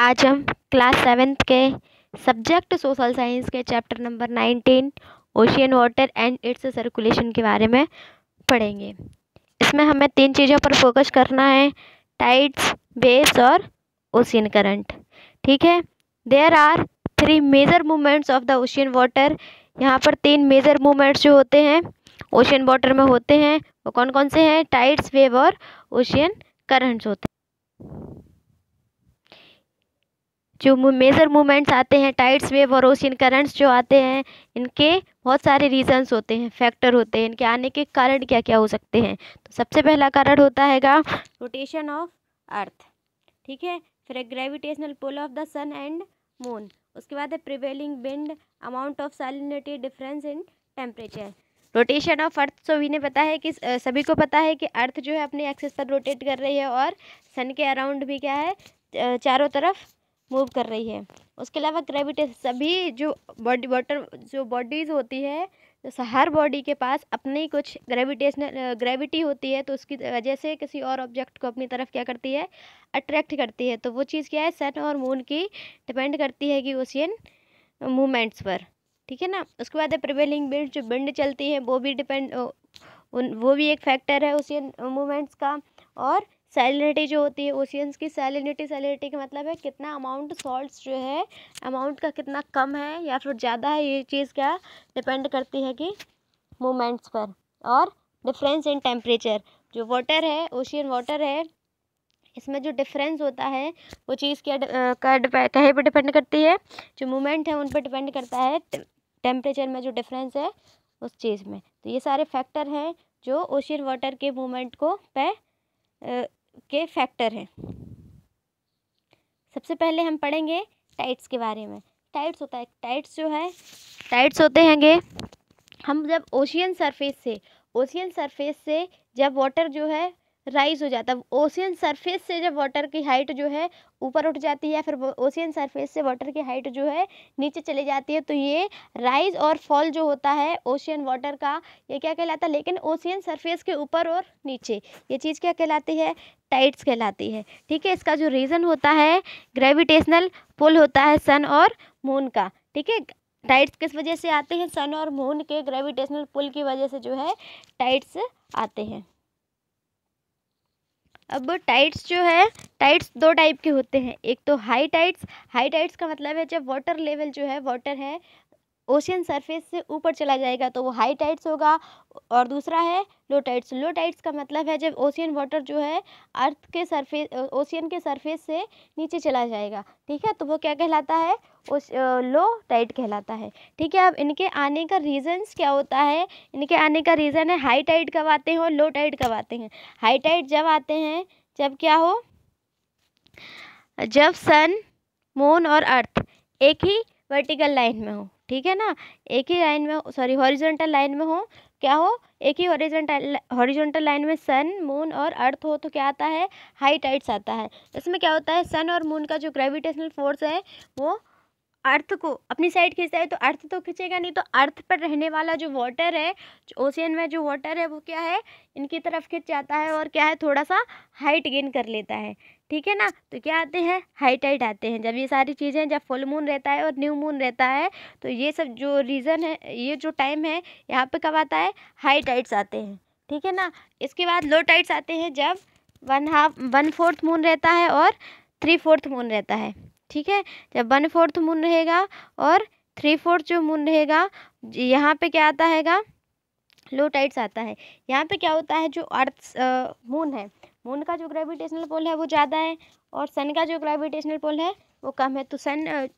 आज हम class seventh के सब्जेक्ट सोशल साइंस के chapter number nineteen ocean water and its circulation के बारे में पढ़ेंगे इसमें हमें तीन चीज़ों पर फोकस करना है टाइड्स बेस और ओशियन करंट ठीक है there are three major movements of the ocean water यहाँ पर तीन मेजर मूवमेंट्स जो होते हैं ओशियन वाटर में होते हैं वो कौन कौन से हैं टाइड्स वेव और ओशियन करंट्स होते हैं जो मेजर मूवमेंट्स आते हैं टाइड्स वेव और ओशियन करंट्स जो आते हैं इनके बहुत सारे रीजंस होते हैं फैक्टर होते हैं इनके आने के कारण क्या क्या हो सकते हैं तो सबसे पहला कारण होता हैगा रोटेशन ऑफ अर्थ ठीक है फिर gravitational pull of the sun and moon उसके बाद है prevailing wind amount of salinity difference in temperature rotation of earth सभी ने पता है कि सभी को पता है कि अर्थ जो है अपने एक्सेस पर रोटेट कर रही है और सन के अराउंड भी क्या है चारों तरफ मूव कर रही है उसके अलावा ग्रेविटेशन सभी जो बॉडी वाटर जो बॉडीज़ होती है जैसे हर बॉडी के पास अपनी कुछ ग्रेविटेशनल ग्रेविटी होती है तो उसकी वजह से किसी और ऑब्जेक्ट को अपनी तरफ क्या करती है अट्रैक्ट करती है तो वो चीज़ क्या है सन और मून की डिपेंड करती है कि ओशियन मूवमेंट्स पर ठीक है ना उसके बाद है प्रिवेलिंग बिल्ड जो बिंड चलती है वो भी डिपेंड वो भी एक फैक्टर है ओशियन मूवमेंट्स का और सैलिनिटी जो होती है ओशियंस की सैलिनिटी सैलिनिटी का मतलब है कितना अमाउंट सॉल्ट जो है अमाउंट का कितना कम है या फिर ज़्यादा है ये चीज़ क्या डिपेंड करती है कि मोमेंट्स पर और डिफरेंस इन टेम्परेचर जो वाटर है ओशियन वाटर है इसमें जो डिफरेंस होता है वो चीज़ क्या का पर डिपेंड करती है जो मोमेंट है उन पर डिपेंड करता है टेम्परेचर में जो डिफरेंस है उस चीज़ में तो ये सारे फैक्टर हैं जो ओशियन वाटर के मूवमेंट को पे के फैक्टर हैं सबसे पहले हम पढ़ेंगे टाइट्स के बारे में टाइट्स होता है टाइट्स जो है टाइट्स होते हैंगे हम जब ओशियन सरफेस से ओशियन सरफेस से जब वाटर जो है राइज़ हो जाता है ओशियन सरफेस से जब वाटर की हाइट जो है ऊपर उठ जाती है फिर ओशियन सरफेस से वाटर की हाइट जो है नीचे चली जाती है तो ये राइज़ और फॉल जो होता है ओशियन वाटर का ये क्या कहलाता है लेकिन ओशियन सरफेस के ऊपर और नीचे ये चीज़ क्या कहलाती है टाइट्स कहलाती है ठीक है इसका जो रीज़न होता है ग्रेविटेशनल पुल होता है सन और मून का ठीक है टाइट्स किस वजह से आते हैं सन और मून के ग्रेविटेशनल पुल की वजह से जो है टाइट्स आते हैं अब टाइट्स जो है टाइट्स दो टाइप के होते हैं एक तो हाई टाइट्स हाई टाइट्स का मतलब है जब वाटर लेवल जो है वाटर है ओशियन सरफेस से ऊपर चला जाएगा तो वो हाई टाइड्स होगा और दूसरा है लो टाइड्स लो टाइड्स का मतलब है जब ओशियन वाटर जो है अर्थ के सरफेस ओशियन के सरफेस से नीचे चला जाएगा ठीक है तो वो क्या कहलाता है उस लो टाइट कहलाता है ठीक है अब इनके आने का रीजंस क्या होता है इनके आने का रीज़न है हाई टाइट कब आते हैं और लो टाइट कब आते हैं हाई टाइट जब आते हैं जब क्या हो जब सन मून और अर्थ एक ही वर्टिकल लाइन में हो ठीक है ना एक ही लाइन में सॉरी हॉरिजॉन्टल लाइन में हो क्या हो एक ही हॉरिजॉन्टल हॉरिजॉन्टल लाइन में सन मून और अर्थ हो तो क्या आता है हाई टाइड्स आता है इसमें क्या होता है सन और मून का जो ग्रेविटेशनल फोर्स है वो अर्थ को अपनी साइड खींचता है तो अर्थ तो खींचेगा नहीं तो अर्थ पर रहने वाला जो वाटर है जो ओशियन में जो वाटर है वो क्या है इनकी तरफ खींच जाता है और क्या है थोड़ा सा हाइट गेन कर लेता है ठीक है ना तो क्या आते हैं हाई टाइट आते हैं जब ये सारी चीज़ें जब फुल मून रहता है और न्यू मून रहता है तो ये सब जो रीज़न है ये जो टाइम है यहाँ पे कब आता है हाई टाइट्स आते हैं ठीक है ना इसके बाद लो टाइट्स आते हैं जब one half one fourth moon रहता है और थ्री फोर्थ मून रहता है ठीक है जब वन फोर्थ मून रहेगा और थ्री फोर्थ जो मून रहेगा यहाँ पर क्या आता हैगा लो टाइट्स आता है यहाँ पे क्या होता है जो अर्थ मून है मून का जो ग्रेविटेशनल पोल है वो ज़्यादा है और सन का जो ग्रेविटेशनल पोल है वो कम है तो सन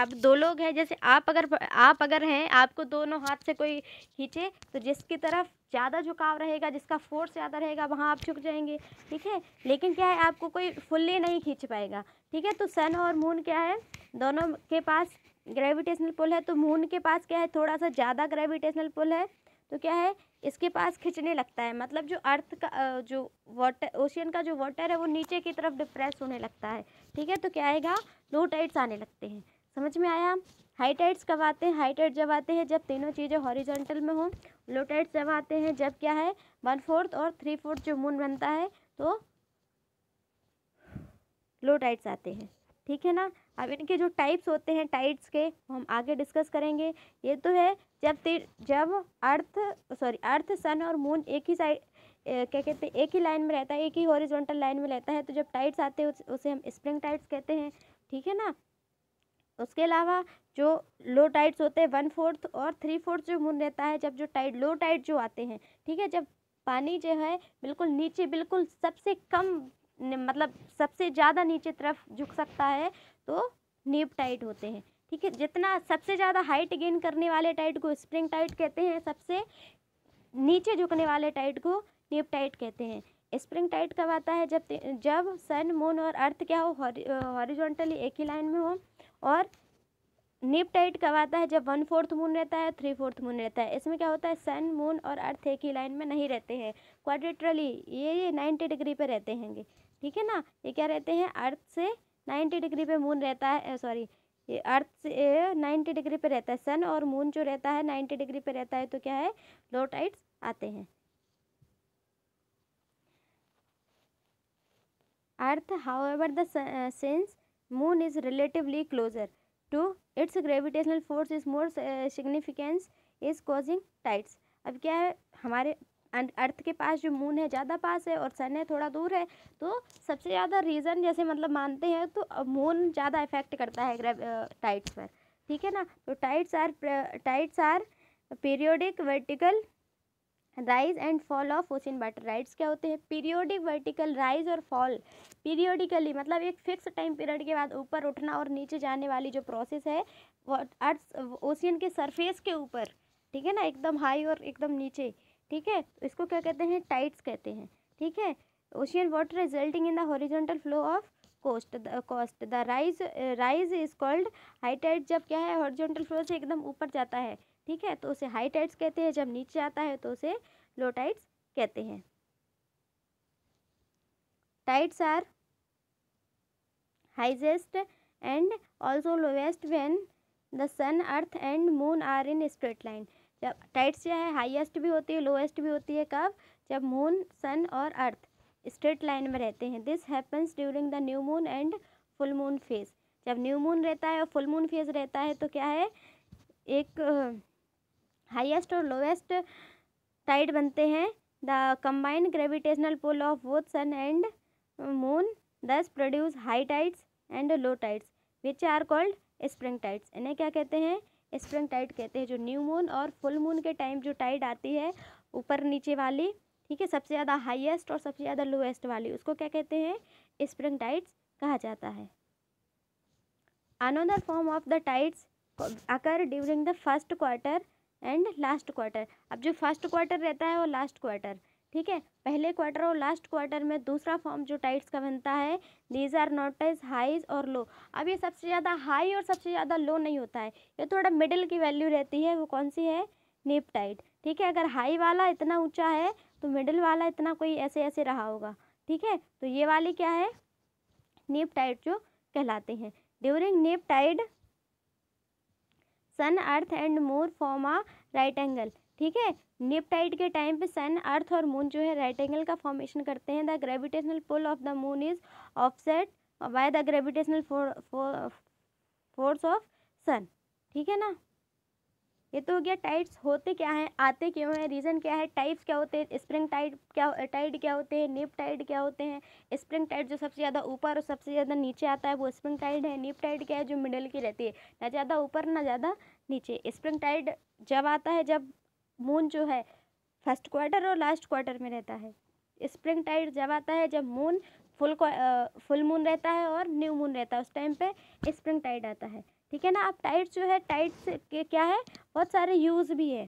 आप दो लोग हैं जैसे आप अगर आप अगर हैं आपको दोनों हाथ से कोई खींचे तो जिसकी तरफ ज़्यादा झुकाव रहेगा जिसका फोर्स ज़्यादा रहेगा वहाँ आप झुक जाएंगे ठीक है लेकिन क्या है आपको कोई फुल्ली नहीं खींच पाएगा ठीक है तो सन और मून क्या है दोनों के पास ग्रेविटेशनल पुल है तो मून के पास क्या है थोड़ा सा ज़्यादा ग्रेविटेशनल पुल है तो क्या है इसके पास खींचने लगता है मतलब जो अर्थ का जो वाटर ओशियन का जो वाटर है वो नीचे की तरफ डिप्रेस होने लगता है ठीक है तो क्या आएगा लो टाइड्स आने लगते हैं समझ में आया हाई टाइड्स कब आते हैं हाई टाइड जब आते हैं जब तीनों चीज़ें हॉरिजेंटल में हों लो टाइड्स जब आते हैं जब क्या है वन फोर्थ और थ्री फोर्थ जो मून बनता है तो लो टाइड्स आते हैं ठीक है ना अब इनके जो टाइप्स होते हैं टाइट्स के वो हम आगे डिस्कस करेंगे ये तो है जब तिर जब अर्थ सॉरी अर्थ सन और मून एक ही साइड क्या कहते हैं एक ही लाइन में रहता है एक ही हॉरिजॉन्टल लाइन में रहता है तो जब टाइट्स आते हैं उस, उसे हम स्प्रिंग टाइट्स कहते हैं ठीक है ना उसके अलावा जो लो टाइट्स होते हैं वन फोर्थ और थ्री फोर्थ जो मून रहता है जब जो टाइट लो टाइट जो आते हैं ठीक है जब पानी जो है बिल्कुल नीचे बिल्कुल सबसे कम मतलब सबसे ज़्यादा नीचे तरफ झुक सकता है तो नेप टाइट होते हैं ठीक है जितना सबसे ज़्यादा हाइट गेन करने वाले टाइट को स्प्रिंग टाइट कहते हैं सबसे नीचे झुकने वाले टाइट को नेप टाइट कहते हैं स्प्रिंग टाइट कब आता है जब जब सन मून और अर्थ क्या हो हॉरिजॉन्टली एक ही लाइन में हो और नेप टाइट कब आता है जब वन फोर्थ मून रहता है थ्री फोर्थ मून रहता है इसमें क्या होता है सन मून और अर्थ एक ही लाइन में नहीं रहते हैं क्वाड्रेटरली ये नाइन्टी डिग्री पर रहते हैंगे ठीक है ना ये क्या रहते हैं अर्थ से नाइन्टी डिग्री पे मून रहता है सॉरी ये अर्थ से नाइन्टी डिग्री पे रहता है सन और मून जो रहता है नाइन्टी डिग्री पे रहता है तो क्या है लो टाइड्स आते हैं earth however dense moon is relatively closer to its gravitational force is more significance is causing tides अब क्या है हमारे अर्थ के पास जो मून है ज़्यादा पास है और सन है थोड़ा दूर है तो सबसे ज़्यादा रीज़न जैसे मतलब मानते हैं तो मून ज़्यादा इफेक्ट करता है टाइट्स पर ठीक है ना तो tides are tides are periodic vertical rise and fall of ocean water tides क्या होते हैं पीरियोडिक वर्टिकल राइज और फॉल पीरियोडिकली मतलब एक फिक्स टाइम पीरियड के बाद ऊपर उठना और नीचे जाने वाली जो प्रोसेस है वो अर्थ ओशियन के सरफेस के ऊपर ठीक है ना एकदम हाई और एकदम नीचे ठीक है तो इसको क्या कहते हैं टाइट्स कहते हैं ठीक है ocean water resulting in the horizontal flow of coast coast the rise rise is called high tides जब क्या है हॉरिजॉन्टल फ्लो से एकदम ऊपर जाता है ठीक है तो उसे हाई टाइड्स कहते हैं जब नीचे आता है तो उसे लो टाइट्स कहते हैं tides are highest and also lowest when the sun earth and moon are in straight line जब टाइट्स जो है हाईएस्ट भी होती है लोएस्ट भी होती है कब जब मून सन और अर्थ स्ट्रेट लाइन में रहते हैं this happens during the new moon and full moon phase जब न्यू मून रहता है और फुल मून फेज रहता है तो क्या है एक हाईएस्ट और लोएस्ट टाइड बनते हैं the combined gravitational pull of both sun and moon thus produce high tides and low tides which are called spring tides इन्हें क्या कहते हैं स्प्रिंग टाइड कहते हैं जो न्यू मून और फुल मून के टाइम जो टाइड आती है ऊपर नीचे वाली ठीक है सबसे ज़्यादा हाईएस्ट और सबसे ज़्यादा लोएस्ट वाली उसको क्या कहते हैं स्प्रिंग टाइड्स कहा जाता है another form of the tides occur during the first quarter and last quarter अब जो फर्स्ट क्वार्टर रहता है वो लास्ट क्वार्टर ठीक है पहले क्वार्टर और लास्ट क्वार्टर में दूसरा फॉर्म जो टाइट्स का बनता है these are not as highs और लो अब ये सबसे ज़्यादा हाई और सबसे ज़्यादा लो नहीं होता है ये थोड़ा मिडिल की वैल्यू रहती है वो कौन सी है निप टाइट ठीक है अगर हाई वाला इतना ऊँचा है तो मिडिल वाला इतना कोई ऐसे ऐसे रहा होगा ठीक है तो ये वाली क्या है नीप टाइट जो कहलाते हैं during neap tide sun earth and moon form a right angle ठीक है नेपटाइड के टाइम पे सन अर्थ और मून जो है राइट एंगल का फॉर्मेशन करते हैं the gravitational pull of the moon is offset by the gravitational force of sun ठीक है ना ये तो हो गया टाइड्स होते क्या हैं आते क्यों हैं रीज़न क्या है टाइप्स क्या होते हैं स्प्रिंग टाइड क्या टाइड क्या होते हैं निप टाइड क्या होते हैं स्प्रिंग टाइड जो सबसे ज़्यादा ऊपर और सबसे ज़्यादा नीचे आता है वो स्प्रिंग टाइड है निप टाइड क्या है जो मिडल की रहती है ना ज़्यादा ऊपर ना ज़्यादा नीचे स्प्रिंग टाइड जब आता है जब मून जो है फर्स्ट क्वार्टर और लास्ट क्वार्टर में रहता है स्प्रिंग टाइड जब आता है जब मून फुल फुल मून रहता है और न्यू मून रहता है उस टाइम पे स्प्रिंग टाइड आता है ठीक है ना अब टाइड जो है टाइट से क्या है बहुत सारे यूज़ भी है